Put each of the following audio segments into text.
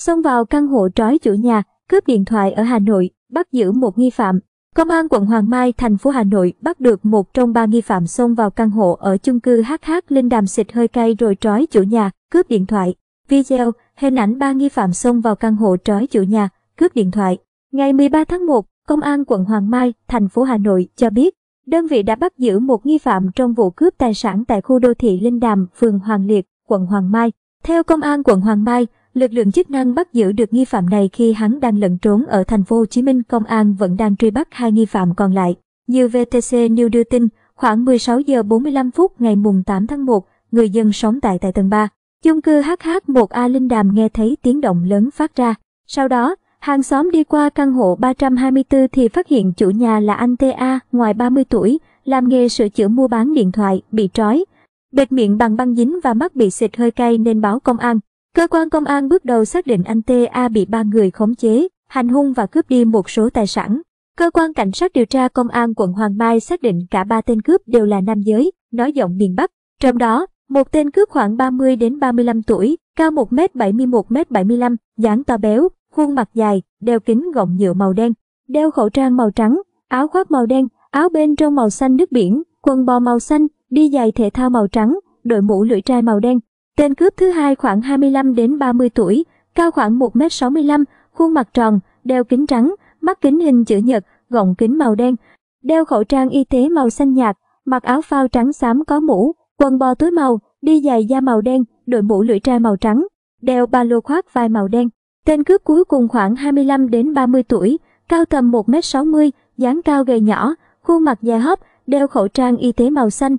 xông vào căn hộ trói chủ nhà, cướp điện thoại ở Hà Nội, bắt giữ một nghi phạm. Công an quận Hoàng Mai, thành phố Hà Nội bắt được một trong ba nghi phạm xông vào căn hộ ở chung cư HH Linh Đàm xịt hơi cay rồi trói chủ nhà, cướp điện thoại. Video, hình ảnh ba nghi phạm xông vào căn hộ trói chủ nhà, cướp điện thoại. Ngày 13 tháng 1, Công an quận Hoàng Mai, thành phố Hà Nội cho biết, đơn vị đã bắt giữ một nghi phạm trong vụ cướp tài sản tại khu đô thị Linh Đàm, phường Hoàng Liệt, quận Hoàng Mai. Theo Công an quận Hoàng Mai, Lực lượng chức năng bắt giữ được nghi phạm này khi hắn đang lẩn trốn ở thành phố Hồ Chí Minh, công an vẫn đang truy bắt hai nghi phạm còn lại. Như VTC News đưa tin, khoảng 16 giờ 45 phút ngày mùng 8 tháng 1, người dân sống tại tại tầng 3, chung cư HH1A Linh Đàm nghe thấy tiếng động lớn phát ra. Sau đó, hàng xóm đi qua căn hộ 324 thì phát hiện chủ nhà là anh TA, ngoài 30 tuổi, làm nghề sửa chữa mua bán điện thoại, bị trói, bịt miệng bằng băng dính và mắt bị xịt hơi cay nên báo công an. Cơ quan công an bước đầu xác định anh T.A bị ba người khống chế, hành hung và cướp đi một số tài sản. Cơ quan cảnh sát điều tra công an quận Hoàng Mai xác định cả ba tên cướp đều là nam giới, nói giọng miền Bắc. Trong đó, một tên cướp khoảng 30 đến 35 tuổi, cao 1 m 71 m 75 dáng to béo, khuôn mặt dài, đeo kính gọng nhựa màu đen, đeo khẩu trang màu trắng, áo khoác màu đen, áo bên trong màu xanh nước biển, quần bò màu xanh, đi giày thể thao màu trắng, đội mũ lưỡi trai màu đen, Tên cướp thứ hai khoảng 25 đến 30 tuổi, cao khoảng 1m65, khuôn mặt tròn, đeo kính trắng, mắt kính hình chữ nhật, gọng kính màu đen, đeo khẩu trang y tế màu xanh nhạt, mặc áo phao trắng xám có mũ, quần bò túi màu, đi giày da màu đen, đội mũ lưỡi trai màu trắng, đeo ba lô khoác vai màu đen. Tên cướp cuối cùng khoảng 25 đến 30 tuổi, cao tầm 1m60, dáng cao gầy nhỏ, khuôn mặt dài hấp, đeo khẩu trang y tế màu xanh,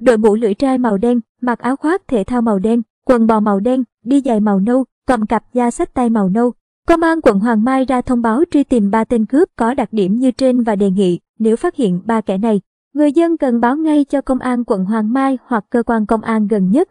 đội mũ lưỡi trai màu đen, mặc áo khoác thể thao màu đen, quần bò màu đen, đi giày màu nâu, cầm cặp da sách tay màu nâu. Công an quận Hoàng Mai ra thông báo truy tìm ba tên cướp có đặc điểm như trên và đề nghị nếu phát hiện ba kẻ này, người dân cần báo ngay cho công an quận Hoàng Mai hoặc cơ quan công an gần nhất.